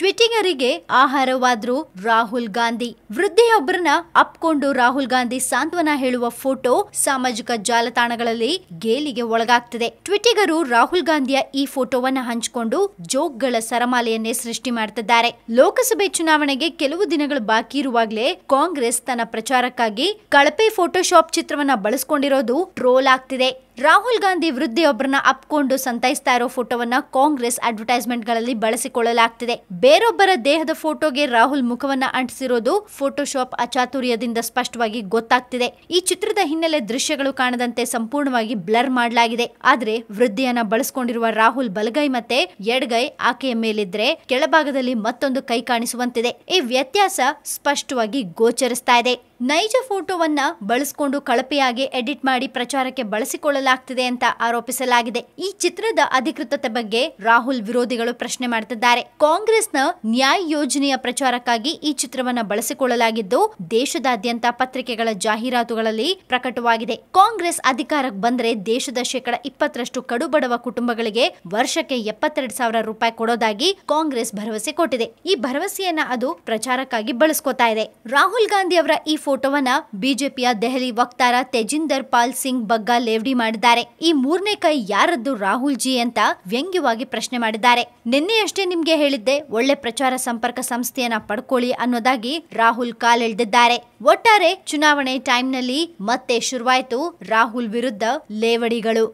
ಟ್ವಿಟಿಗರಿಗೆ ಆಹಾರವಾದ್ರು ರಾಹುಲ್ ಗಾಂಧಿ ವೃದ್ಧೆಯೊಬ್ಬರನ್ನ ಅಪ್ಕೊಂಡು ರಾಹುಲ್ ಗಾಂಧಿ ಸಾಂತ್ವನ ಹೇಳುವ ಫೋಟೋ ಸಾಮಾಜಿಕ ಜಾಲತಾಣಗಳಲ್ಲಿ ಗೇಲಿಗೆ ಒಳಗಾಗ್ತಿದೆ ಟ್ವಿಟಿಗರು ರಾಹುಲ್ ಗಾಂಧಿಯ ಈ ಫೋಟೋವನ್ನ ಹಂಚಿಕೊಂಡು ಜೋಕ್ಗಳ ಸರಮಾಲೆಯನ್ನೇ ಸೃಷ್ಟಿ ಮಾಡ್ತಿದ್ದಾರೆ ಲೋಕಸಭೆ ಚುನಾವಣೆಗೆ ಕೆಲವು ದಿನಗಳು ಬಾಕಿ ಇರುವಾಗಲೇ ಕಾಂಗ್ರೆಸ್ ತನ್ನ ಪ್ರಚಾರಕ್ಕಾಗಿ ಕಳಪೆ ಫೋಟೋಶಾಪ್ ಚಿತ್ರವನ್ನ ಬಳಸ್ಕೊಂಡಿರೋದು ಟ್ರೋಲ್ ಆಗ್ತಿದೆ ರಾಹುಲ್ ಗಾಂಧಿ ವೃದ್ಧೆಯೊಬ್ಬರನ್ನ ಅಪ್ಕೊಂಡು ಸಂತೈಸ್ತಾ ಇರೋ ಫೋಟೋವನ್ನ ಕಾಂಗ್ರೆಸ್ ಅಡ್ವರ್ಟೈಸ್ಮೆಂಟ್ಗಳಲ್ಲಿ ಬಳಸಿಕೊಳ್ಳಲಾಗ್ತಿದೆ ಬೇರೊಬ್ಬರ ದೇಹದ ಫೋಟೋಗೆ ರಾಹುಲ್ ಮುಖವನ್ನ ಅಂಟಿಸಿರೋದು ಫೋಟೋಶಾಪ್ ಅಚಾತುರ್ಯದಿಂದ ಸ್ಪಷ್ಟವಾಗಿ ಗೊತ್ತಾಗ್ತಿದೆ ಈ ಚಿತ್ರದ ಹಿನ್ನೆಲೆ ದೃಶ್ಯಗಳು ಕಾಣದಂತೆ ಸಂಪೂರ್ಣವಾಗಿ ಬ್ಲರ್ ಮಾಡಲಾಗಿದೆ ಆದ್ರೆ ವೃದ್ಧಿಯನ್ನ ಬಳಸಿಕೊಂಡಿರುವ ರಾಹುಲ್ ಬಲಗೈ ಮತ್ತೆ ಎಡ್ಗೈ ಆಕೆಯ ಮೇಲಿದ್ರೆ ಕೆಳಭಾಗದಲ್ಲಿ ಮತ್ತೊಂದು ಕೈ ಕಾಣಿಸುವಂತಿದೆ ಈ ವ್ಯತ್ಯಾಸ ಸ್ಪಷ್ಟವಾಗಿ ಗೋಚರಿಸ್ತಾ ಇದೆ ನೈಜ ಫೋಟೋವನ್ನ ಬಳಸಿಕೊಂಡು ಕಳಪೆಯಾಗಿ ಎಡಿಟ್ ಮಾಡಿ ಪ್ರಚಾರಕ್ಕೆ ಬಳಸಿಕೊಳ್ಳಲಾಗ್ತಿದೆ ಅಂತ ಆರೋಪಿಸಲಾಗಿದೆ ಈ ಚಿತ್ರದ ಅಧಿಕೃತತೆ ಬಗ್ಗೆ ರಾಹುಲ್ ವಿರೋಧಿಗಳು ಪ್ರಶ್ನೆ ಮಾಡ್ತಿದ್ದಾರೆ ಕಾಂಗ್ರೆಸ್ನ ನ್ಯಾಯ ಯೋಜನೆಯ ಪ್ರಚಾರಕ್ಕಾಗಿ ಈ ಚಿತ್ರವನ್ನ ಬಳಸಿಕೊಳ್ಳಲಾಗಿದ್ದು ದೇಶದಾದ್ಯಂತ ಪತ್ರಿಕೆಗಳ ಜಾಹೀರಾತುಗಳಲ್ಲಿ ಪ್ರಕಟವಾಗಿದೆ ಕಾಂಗ್ರೆಸ್ ಅಧಿಕಾರಕ್ಕೆ ಬಂದ್ರೆ ದೇಶದ ಶೇಕಡ ಇಪ್ಪತ್ತರಷ್ಟು ಕಡುಬಡವ ಕುಟುಂಬಗಳಿಗೆ ವರ್ಷಕ್ಕೆ ಎಪ್ಪತ್ತೆರಡು ಸಾವಿರ ರೂಪಾಯಿ ಕೊಡೋದಾಗಿ ಕಾಂಗ್ರೆಸ್ ಭರವಸೆ ಕೊಟ್ಟಿದೆ ಈ ಭರವಸೆಯನ್ನ ಅದು ಪ್ರಚಾರಕ್ಕಾಗಿ ಬಳಸ್ಕೋತಾ ಇದೆ ರಾಹುಲ್ ಗಾಂಧಿ ಅವರ ಈ ಫೋಟೋವನ್ನ ಬಿಜೆಪಿಯ ದೆಹಲಿ ವಕ್ತಾರ ತೇಜಿಂದರ್ ಪಾಲ್ ಸಿಂಗ್ ಬಗ್ಗಾ ಲೇವಡಿ ಮಾಡಿದ್ದಾರೆ ಈ ಮೂರನೇ ಕೈ ಯಾರದ್ದು ರಾಹುಲ್ ಜಿ ಅಂತ ವ್ಯಂಗ್ಯವಾಗಿ ಪ್ರಶ್ನೆ ಮಾಡಿದ್ದಾರೆ ನಿನ್ನೆಯಷ್ಟೇ ನಿಮ್ಗೆ ಹೇಳಿದ್ದೆ ಒಳ್ಳೆ ಪ್ರಚಾರ ಸಂಪರ್ಕ ಸಂಸ್ಥೆಯನ್ನ ಪಡ್ಕೊಳ್ಳಿ ಅನ್ನೋದಾಗಿ ರಾಹುಲ್ ಕಾಲೆಳೆದಿದ್ದಾರೆ ಒಟ್ಟಾರೆ ಚುನಾವಣೆ ಟೈಮ್ನಲ್ಲಿ ಮತ್ತೆ ಶುರುವಾಯಿತು ರಾಹುಲ್ ವಿರುದ್ಧ ಲೇವಡಿಗಳು